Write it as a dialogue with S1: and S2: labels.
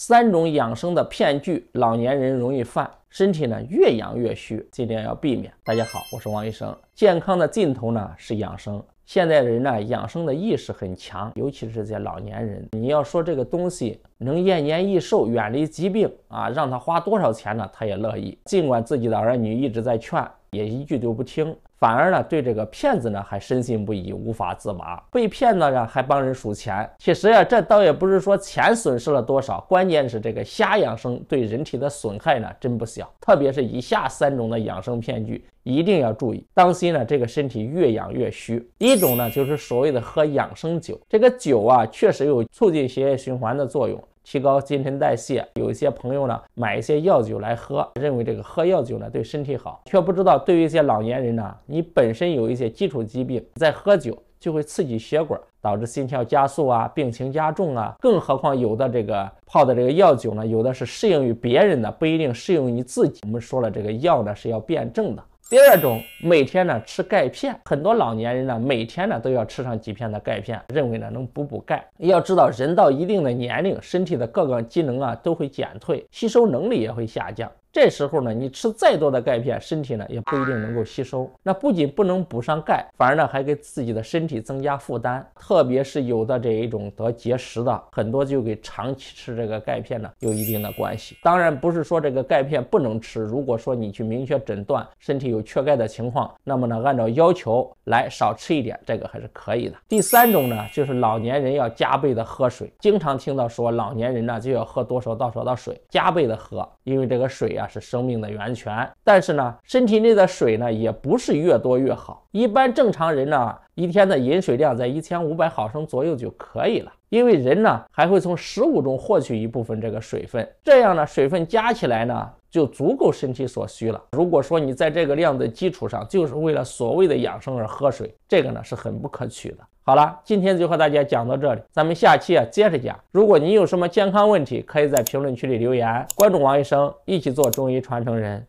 S1: 三种养生的骗局，老年人容易犯，身体呢越养越虚，尽量要避免。大家好，我是王医生。健康的尽头呢是养生，现在人呢养生的意识很强，尤其是在老年人。你要说这个东西能延年益寿、远离疾病啊，让他花多少钱呢，他也乐意。尽管自己的儿女一直在劝。也一句都不听，反而呢对这个骗子呢还深信不疑，无法自拔，被骗了呢还帮人数钱。其实呀，这倒也不是说钱损失了多少，关键是这个瞎养生对人体的损害呢真不小。特别是以下三种的养生骗局一定要注意，当心呢这个身体越养越虚。第一种呢就是所谓的喝养生酒，这个酒啊确实有促进血液循环的作用。提高新陈代谢，有一些朋友呢买一些药酒来喝，认为这个喝药酒呢对身体好，却不知道对于一些老年人呢，你本身有一些基础疾病，在喝酒。就会刺激血管，导致心跳加速啊，病情加重啊。更何况有的这个泡的这个药酒呢，有的是适用于别人的，不一定适用你自己。我们说了，这个药呢是要辩证的。第二种，每天呢吃钙片，很多老年人呢每天呢都要吃上几片的钙片，认为呢能补补钙。要知道，人到一定的年龄，身体的各个机能啊都会减退，吸收能力也会下降。这时候呢，你吃再多的钙片，身体呢也不一定能够吸收。那不仅不能补上钙，反而呢还给自己的身体增加负担。特别是有的这一种得结石的，很多就给长期吃这个钙片呢有一定的关系。当然不是说这个钙片不能吃，如果说你去明确诊断身体有缺钙的情况，那么呢按照要求来少吃一点，这个还是可以的。第三种呢，就是老年人要加倍的喝水。经常听到说老年人呢就要喝多少多少的水，加倍的喝，因为这个水啊。是生命的源泉，但是呢，身体内的水呢也不是越多越好。一般正常人呢，一天的饮水量在一千五百毫升左右就可以了，因为人呢还会从食物中获取一部分这个水分，这样呢，水分加起来呢。就足够身体所需了。如果说你在这个量的基础上，就是为了所谓的养生而喝水，这个呢是很不可取的。好了，今天就和大家讲到这里，咱们下期啊接着讲。如果你有什么健康问题，可以在评论区里留言，关注王医生，一起做中医传承人。